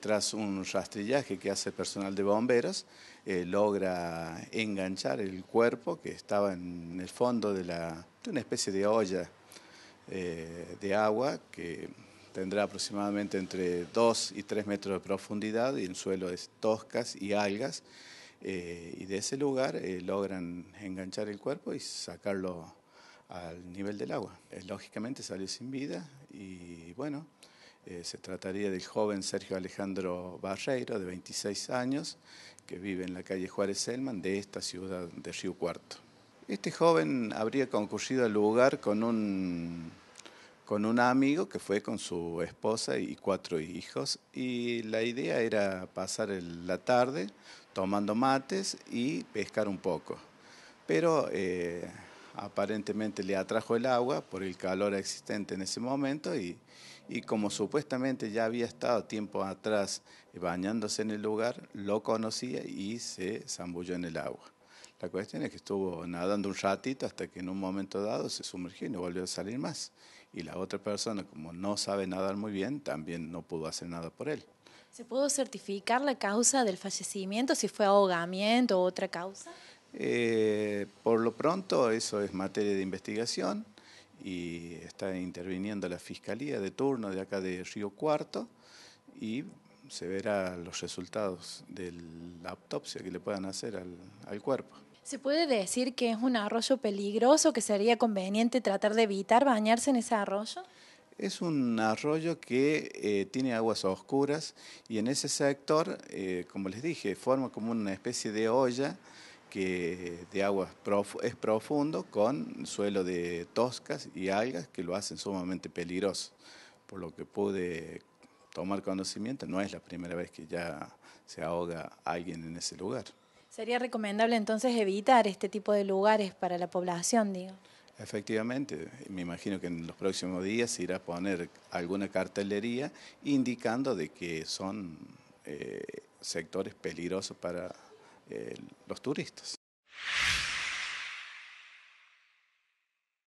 Tras un rastrillaje que hace personal de bomberos, eh, logra enganchar el cuerpo que estaba en el fondo de, una especie de olla eh, de agua que tendrá aproximadamente entre 2 y 3 metros de profundidad y el suelo es toscas y algas. Eh, y de ese lugar logran enganchar el cuerpo y sacarlo al nivel del agua. lógicamente salió sin vida y bueno. Eh, se trataría del joven Sergio Alejandro Barreiro, de 26 años, que vive en la calle Juárez Selman de esta ciudad de Río Cuarto. Este joven habría concurrido al lugar con un, con un amigo que fue con su esposa y cuatro hijos, y la idea era pasar la tarde tomando mates y pescar un poco. Pero eh, aparentemente le atrajo el agua por el calor existente en ese momento y, y como supuestamente ya había estado tiempo atrás bañándose en el lugar, lo conocía y se zambulló en el agua. La cuestión es que estuvo nadando un ratito hasta que en un momento dado se sumergió y no volvió a salir más. Y la otra persona, como no sabe nadar muy bien, también no pudo hacer nada por él. ¿Se pudo certificar la causa del fallecimiento, si fue ahogamiento o otra causa? Eh, pronto, eso es materia de investigación y está interviniendo la Fiscalía de turno de acá de Río Cuarto y se verán los resultados de la autopsia que le puedan hacer al, cuerpo. ¿Se puede decir que es un arroyo peligroso, que sería conveniente tratar de evitar bañarse en ese arroyo? Es un arroyo que eh, tiene aguas oscuras y en ese sector, eh, como les dije, forma como una especie de olla que de agua es profundo con suelo de toscas y algas que lo hacen sumamente peligroso. Por lo que pude tomar conocimiento, no es la primera vez que ya se ahoga alguien en ese lugar. Sería recomendable entonces evitar este tipo de lugares para la población, digo. Efectivamente, me imagino que en los próximos días se irá a poner alguna cartelería indicando de que son eh, sectores peligrosos para eh, los turistas.